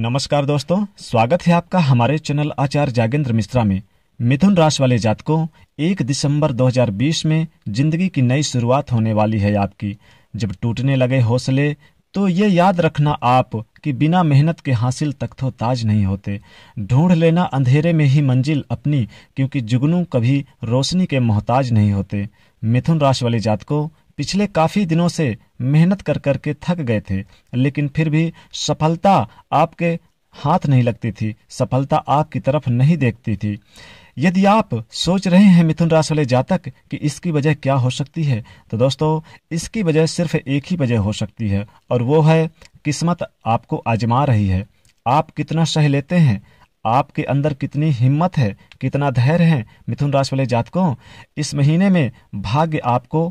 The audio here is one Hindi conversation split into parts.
नमस्कार दोस्तों स्वागत है आपका हमारे चैनल आचार्य जागेंद्र मिश्रा में मिथुन राशि वाले जातकों एक दिसंबर 2020 में जिंदगी की नई शुरुआत होने वाली है आपकी जब टूटने लगे हौसले तो ये याद रखना आप कि बिना मेहनत के हासिल तक तो ताज नहीं होते ढूंढ लेना अंधेरे में ही मंजिल अपनी क्योंकि जुगनू कभी रोशनी के मोहताज नहीं होते मिथुन राशि वाले जातकों पिछले काफ़ी दिनों से मेहनत कर करके थक गए थे लेकिन फिर भी सफलता आपके हाथ नहीं लगती थी सफलता आग की तरफ नहीं देखती थी यदि आप सोच रहे हैं मिथुन राशि वाले जातक कि इसकी वजह क्या हो सकती है तो दोस्तों इसकी वजह सिर्फ एक ही वजह हो सकती है और वो है किस्मत आपको आजमा रही है आप कितना सह लेते हैं आपके अंदर कितनी हिम्मत है कितना धैर्य है मिथुन राशि वाले जातकों इस महीने में भाग्य आपको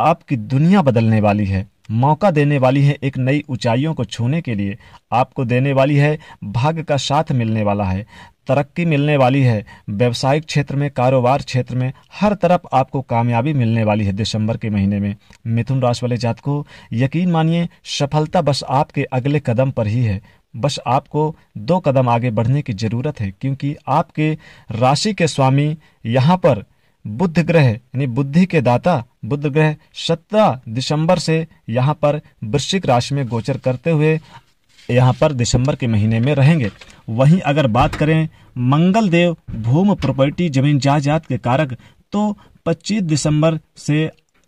आपकी दुनिया बदलने वाली है मौका देने वाली है एक नई ऊंचाइयों को छूने के लिए आपको देने वाली है भाग्य का साथ मिलने वाला है तरक्की मिलने वाली है व्यावसायिक क्षेत्र में कारोबार क्षेत्र में हर तरफ आपको कामयाबी मिलने वाली है दिसंबर के महीने में मिथुन राशि वाले जातकों यकीन मानिए सफलता बस आपके अगले कदम पर ही है बस आपको दो कदम आगे बढ़ने की ज़रूरत है क्योंकि आपके राशि के स्वामी यहाँ पर बुद्ध ग्रह यानी बुद्धि के दाता बुद्ध ग्रह सत्रह दिसंबर से यहाँ पर वृश्चिक राशि में गोचर करते हुए यहाँ पर दिसंबर के महीने में रहेंगे वहीं अगर बात करें मंगल देव भूम प्रॉपर्टी जमीन जायदाद के कारक तो 25 दिसंबर से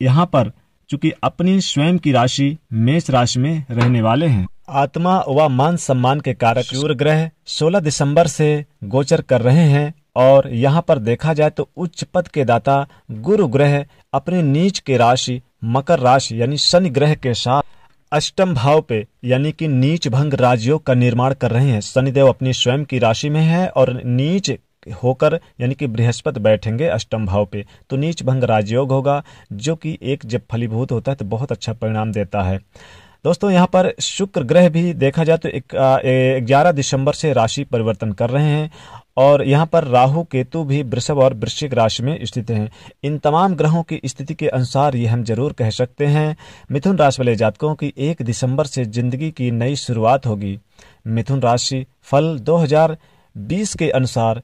यहाँ पर चूंकि अपनी स्वयं की राशि मेष राशि में रहने वाले हैं आत्मा व मान सम्मान के कारक सूर्य ग्रह 16 दिसंबर से गोचर कर रहे हैं और यहाँ पर देखा जाए तो उच्च पद के दाता गुरु ग्रह अपने नीच के राशि मकर राशि यानी शनि ग्रह के साथ अष्टम भाव पे यानी कि नीच भंग राजयोग का निर्माण कर रहे हैं शनिदेव अपनी स्वयं की राशि में है और नीच होकर यानी कि बृहस्पति बैठेंगे अष्टम भाव पे तो नीच भंग राजयोग होगा जो कि एक जब फलीभूत होता है तो बहुत अच्छा परिणाम देता है दोस्तों यहाँ पर शुक्र ग्रह भी देखा जाए तो ग्यारह दिसंबर से राशि परिवर्तन कर रहे हैं और यहाँ पर राहु केतु भी वृषभ और वृश्चिक राशि में स्थित हैं इन तमाम ग्रहों की स्थिति के अनुसार ये हम जरूर कह सकते हैं मिथुन राशि वाले जातकों की एक दिसंबर से जिंदगी की नई शुरुआत होगी मिथुन राशि फल 2020 के अनुसार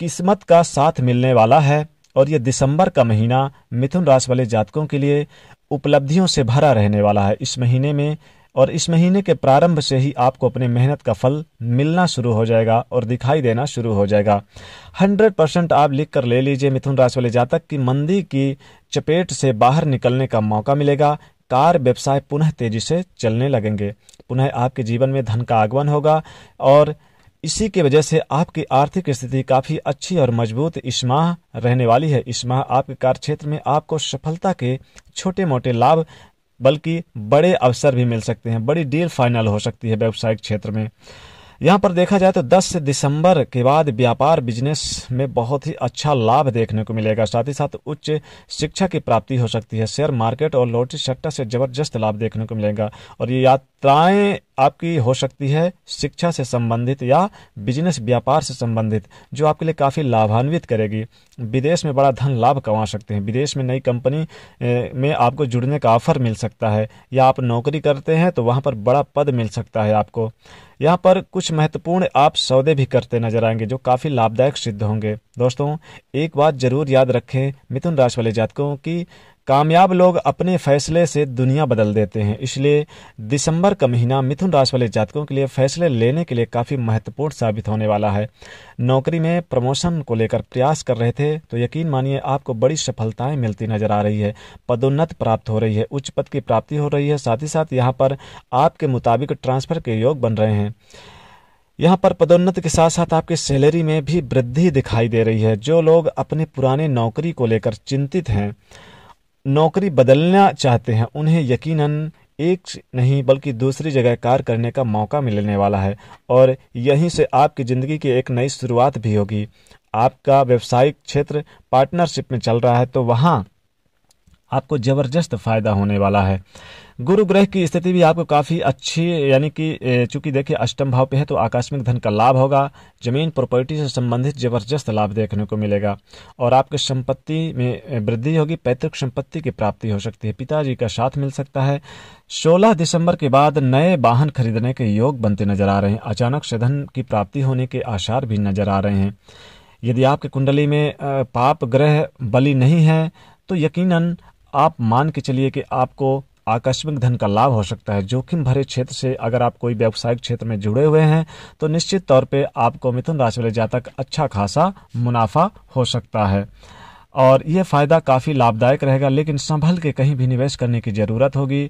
किस्मत का साथ मिलने वाला है और यह दिसंबर का महीना मिथुन राशि वाले जातकों के लिए उपलब्धियों से भरा रहने वाला है इस महीने में और इस महीने के प्रारंभ से ही आपको अपने मेहनत का फल मिलना शुरू हो जाएगा और दिखाई देना शुरू हो जाएगा 100 परसेंट आप लिख कर ले लीजिए मिथुन राशि वाले जातक की मंदी की चपेट से बाहर निकलने का मौका मिलेगा कार व्यवसाय पुनः तेजी से चलने लगेंगे पुनः आपके जीवन में धन का आगमन होगा और इसी की वजह से आपकी आर्थिक स्थिति काफी अच्छी और मजबूत इस माह रहने वाली है इस माह आपके कार्य क्षेत्र में आपको सफलता के छोटे मोटे लाभ बल्कि बड़े अवसर भी मिल सकते हैं बड़ी डील फाइनल हो सकती है व्यावसायिक क्षेत्र में यहाँ पर देखा जाए तो 10 दिसंबर के बाद व्यापार बिजनेस में बहुत ही अच्छा लाभ देखने को मिलेगा साथ ही साथ उच्च शिक्षा की प्राप्ति हो सकती है शेयर मार्केट और लॉटरी सेक्टर से जबरदस्त लाभ देखने को मिलेगा और ये याद यात्राएं आपकी हो सकती है शिक्षा से संबंधित या बिजनेस व्यापार से संबंधित जो आपके लिए काफ़ी लाभान्वित करेगी विदेश में बड़ा धन लाभ कमा सकते हैं विदेश में नई कंपनी में आपको जुड़ने का ऑफर मिल सकता है या आप नौकरी करते हैं तो वहाँ पर बड़ा पद मिल सकता है आपको यहाँ पर कुछ महत्वपूर्ण आप सौदे भी करते नजर आएंगे जो काफ़ी लाभदायक सिद्ध होंगे दोस्तों एक बात जरूर याद रखें मिथुन राशि वाले जातकों की कामयाब लोग अपने फैसले से दुनिया बदल देते हैं इसलिए दिसंबर का महीना मिथुन राशि वाले जातकों के लिए फैसले लेने के लिए काफ़ी महत्वपूर्ण साबित होने वाला है नौकरी में प्रमोशन को लेकर प्रयास कर रहे थे तो यकीन मानिए आपको बड़ी सफलताएं मिलती नजर आ रही है पदोन्नत प्राप्त हो रही है उच्च पद की प्राप्ति हो रही है साथ ही साथ यहाँ पर आपके मुताबिक ट्रांसफर के योग बन रहे हैं यहाँ पर पदोन्नत के साथ साथ आपकी सैलरी में भी वृद्धि दिखाई दे रही है जो लोग अपने पुराने नौकरी को लेकर चिंतित हैं नौकरी बदलना चाहते हैं उन्हें यकीनन एक नहीं बल्कि दूसरी जगह कार्य करने का मौका मिलने वाला है और यहीं से आपकी ज़िंदगी की एक नई शुरुआत भी होगी आपका व्यवसायिक क्षेत्र पार्टनरशिप में चल रहा है तो वहाँ आपको ज़बरदस्त फ़ायदा होने वाला है गुरु ग्रह की स्थिति भी आपको काफ़ी अच्छी यानी कि चूंकि देखिए अष्टम भाव पे है तो आकस्मिक धन का लाभ होगा जमीन प्रॉपर्टी से संबंधित जबरदस्त लाभ देखने को मिलेगा और आपके संपत्ति में वृद्धि होगी पैतृक संपत्ति की प्राप्ति हो सकती है पिताजी का साथ मिल सकता है सोलह दिसंबर के बाद नए वाहन खरीदने के योग बनते नजर आ रहे हैं अचानक से धन की प्राप्ति होने के आसार भी नजर आ रहे हैं यदि आपके कुंडली में पाप ग्रह बलि नहीं है तो यकीनन आप मान के चलिए कि आपको आकस्मिक धन का लाभ हो सकता है जोखिम भरे क्षेत्र से अगर आप कोई व्यावसायिक क्षेत्र में जुड़े हुए हैं तो निश्चित तौर पे आपको मिथुन राशि वाले जातक अच्छा खासा मुनाफा हो सकता है और यह फायदा काफी लाभदायक रहेगा लेकिन संभल के कहीं भी निवेश करने की जरूरत होगी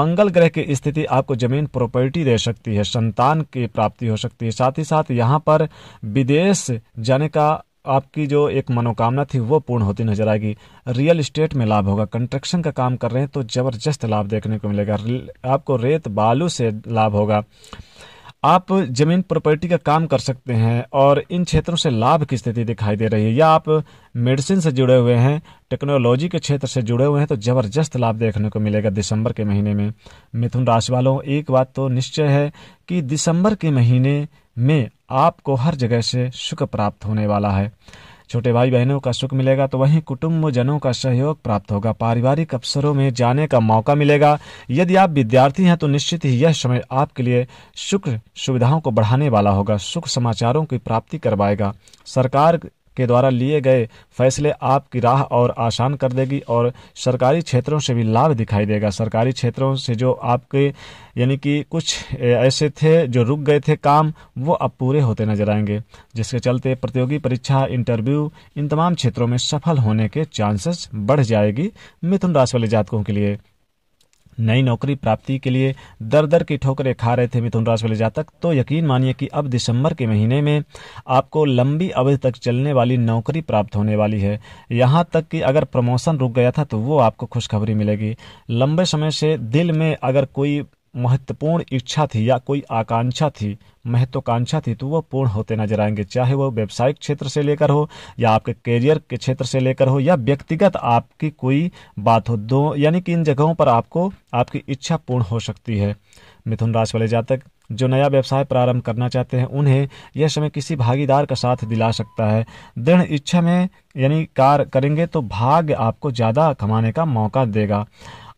मंगल ग्रह की स्थिति आपको जमीन प्रॉपर्टी दे सकती है संतान की प्राप्ति हो सकती है साथ ही साथ यहाँ पर विदेश जाने का आपकी जो एक मनोकामना थी वो पूर्ण होती नजर आएगी रियल इस्टेट में लाभ होगा कंस्ट्रक्शन का काम कर रहे हैं तो ज़बरदस्त लाभ देखने को मिलेगा आपको रेत बालू से लाभ होगा आप जमीन प्रॉपर्टी का काम कर सकते हैं और इन क्षेत्रों से लाभ की स्थिति दिखाई दे रही है या आप मेडिसिन से जुड़े हुए हैं टेक्नोलॉजी के क्षेत्र से जुड़े हुए हैं तो ज़बरदस्त लाभ देखने को मिलेगा दिसंबर के महीने में मिथुन राशि वालों एक बात तो निश्चय है कि दिसंबर के महीने में आपको हर जगह से सुख प्राप्त होने वाला है छोटे भाई बहनों का सुख मिलेगा तो वहीं कुटुंब जनों का सहयोग प्राप्त होगा पारिवारिक अवसरों में जाने का मौका मिलेगा यदि आप विद्यार्थी हैं तो निश्चित ही यह समय आपके लिए सुख सुविधाओं को बढ़ाने वाला होगा सुख समाचारों की प्राप्ति करवाएगा सरकार के द्वारा लिए गए फैसले आपकी राह और आसान कर देगी और सरकारी क्षेत्रों से भी लाभ दिखाई देगा सरकारी क्षेत्रों से जो आपके यानी कि कुछ ऐसे थे जो रुक गए थे काम वो अब पूरे होते नजर आएंगे जिसके चलते प्रतियोगी परीक्षा इंटरव्यू इन तमाम क्षेत्रों में सफल होने के चांसेस बढ़ जाएगी मिथुन राशि वाले जातकों के लिए नई नौकरी प्राप्ति के लिए दर दर की ठोकरें खा रहे थे मिथुन राशि वाले जातक तो यकीन मानिए कि अब दिसंबर के महीने में आपको लंबी अवधि तक चलने वाली नौकरी प्राप्त होने वाली है यहाँ तक कि अगर प्रमोशन रुक गया था तो वो आपको खुशखबरी मिलेगी लंबे समय से दिल में अगर कोई महत्वपूर्ण इच्छा थी या कोई आकांक्षा थी महत्वाकांक्षा थी तो वह पूर्ण होते नजर आएंगे चाहे वह व्यावसायिक क्षेत्र से लेकर हो या आपके करियर के क्षेत्र से लेकर हो या व्यक्तिगत आपकी कोई बात हो दो यानी कि इन जगहों पर आपको आपकी इच्छा पूर्ण हो सकती है मिथुन राशि वाले जातक जो नया व्यवसाय प्रारंभ करना चाहते हैं उन्हें यह समय किसी भागीदार का साथ दिला सकता है दृढ़ इच्छा में यानी कार्य करेंगे तो भाग्य आपको ज़्यादा कमाने का मौका देगा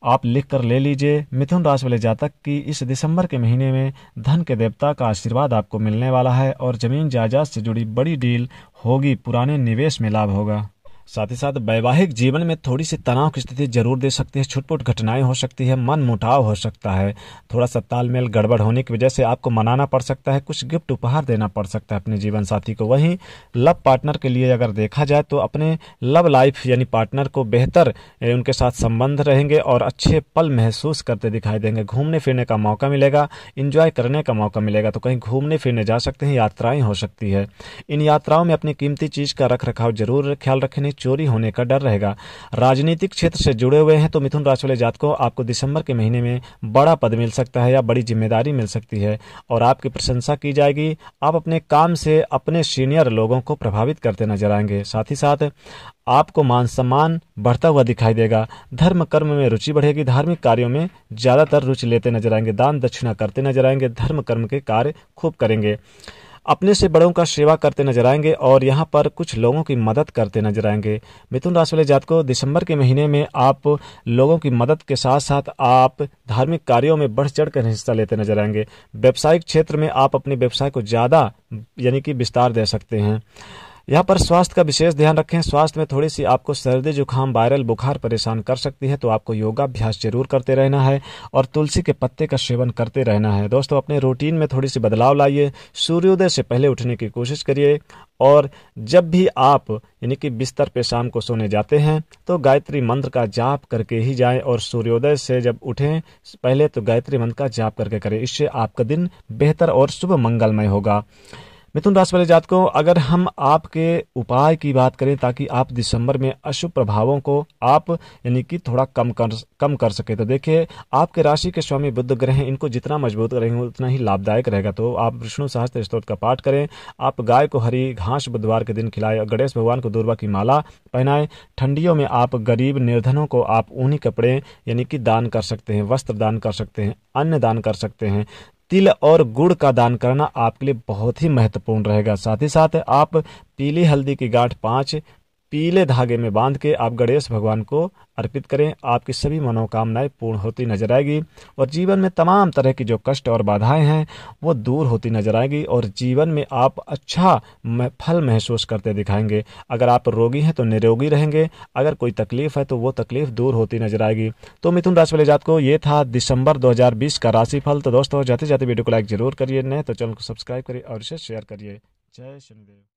आप लिख कर ले लीजिए मिथुन राशि वाले जातक की इस दिसंबर के महीने में धन के देवता का आशीर्वाद आपको मिलने वाला है और जमीन जायदाद से जुड़ी बड़ी डील होगी पुराने निवेश में लाभ होगा साथ ही साथ वैवाहिक जीवन में थोड़ी सी तनाव की स्थिति जरूर दे सकती है छुटपुट घटनाएं हो सकती है मन मुटाव हो सकता है थोड़ा सा तालमेल गड़बड़ होने की वजह से आपको मनाना पड़ सकता है कुछ गिफ्ट उपहार देना पड़ सकता है अपने जीवन साथी को वहीं लव पार्टनर के लिए अगर देखा जाए तो अपने लव लाइफ यानी पार्टनर को बेहतर उनके साथ संबंध रहेंगे और अच्छे पल महसूस करते दिखाई देंगे घूमने फिरने का मौका मिलेगा इंजॉय करने का मौका मिलेगा तो कहीं घूमने फिरने जा सकते हैं यात्राएं हो सकती है इन यात्राओं में अपनी कीमती चीज़ का रख रखाव जरूर ख्याल रखें चोरी होने का डर रहेगा राजनीतिक क्षेत्र से जुड़े हुए हैं तो मिथुन राशि वाले जातकों आपको दिसंबर के महीने में बड़ा पद मिल सकता है या बड़ी जिम्मेदारी मिल सकती है और आपकी प्रशंसा की जाएगी आप अपने काम से अपने सीनियर लोगों को प्रभावित करते नजर आएंगे साथ ही साथ आपको मान सम्मान बढ़ता हुआ दिखाई देगा धर्म कर्म में रुचि बढ़ेगी धार्मिक कार्यों में ज़्यादातर रुचि लेते नजर आएंगे दान दक्षिणा करते नजर आएंगे धर्म कर्म के कार्य खूब करेंगे अपने से बड़ों का सेवा करते नजर आएंगे और यहाँ पर कुछ लोगों की मदद करते नजर आएंगे मिथुन राशि वाले जात को दिसंबर के महीने में आप लोगों की मदद के साथ साथ आप धार्मिक कार्यों में बढ़ चढ़ कर हिस्सा लेते नजर आएंगे व्यावसायिक क्षेत्र में आप अपने व्यवसाय को ज़्यादा यानी कि विस्तार दे सकते हैं यहाँ पर स्वास्थ्य का विशेष ध्यान रखें स्वास्थ्य में थोड़ी सी आपको सर्दी जुकाम वायरल बुखार परेशान कर सकती है तो आपको योगाभ्यास जरूर करते रहना है और तुलसी के पत्ते का सेवन करते रहना है दोस्तों अपने रूटीन में थोड़ी सी बदलाव लाइए सूर्योदय से पहले उठने की कोशिश करिए और जब भी आप यानी कि बिस्तर पे शाम को सोने जाते हैं तो गायत्री मंत्र का जाप करके ही जाएं और सूर्योदय से जब उठें पहले तो गायत्री मंत्र का जाप करके करें इससे आपका दिन बेहतर और शुभ मंगलमय होगा मिथुन राशि वाले जातकों अगर हम आपके उपाय की बात करें ताकि आप दिसंबर में अशुभ प्रभावों को आप यानी कि थोड़ा कम कर कम कर सके तो देखिए आपके राशि के स्वामी बुद्ध ग्रह हैं इनको जितना मजबूत करेंगे उतना ही लाभदायक रहेगा तो आप विष्णु सहस्त्र स्त्रोत का पाठ करें आप गाय को हरी घास बुधवार के दिन खिलाए गणेश भगवान को दुर्वा की माला पहनाएं ठंडियों में आप गरीब निर्धनों को आप ऊनी कपड़े यानी कि दान कर सकते हैं वस्त्र दान कर सकते हैं अन्न दान कर सकते हैं तिल और गुड़ का दान करना आपके लिए बहुत ही महत्वपूर्ण रहेगा साथ ही साथ आप पीली हल्दी की गांठ पांच पीले धागे में बांध के आप गणेश भगवान को अर्पित करें आपकी सभी मनोकामनाएं पूर्ण होती नजर आएगी और जीवन में तमाम तरह की जो कष्ट और बाधाएं हैं वो दूर होती नजर आएगी और जीवन में आप अच्छा फल महसूस करते दिखाएंगे अगर आप रोगी हैं तो निरोगी रहेंगे अगर कोई तकलीफ है तो वो तकलीफ दूर होती नजर आएगी तो मिथुन राशि वाले जात को ये था दिसंबर दो का राशि फल तो दोस्तों जाते जाते वीडियो को लाइक जरूर करिए नए तो चैनल को सब्सक्राइब करिए और इसे शेयर करिए जय शनिदेव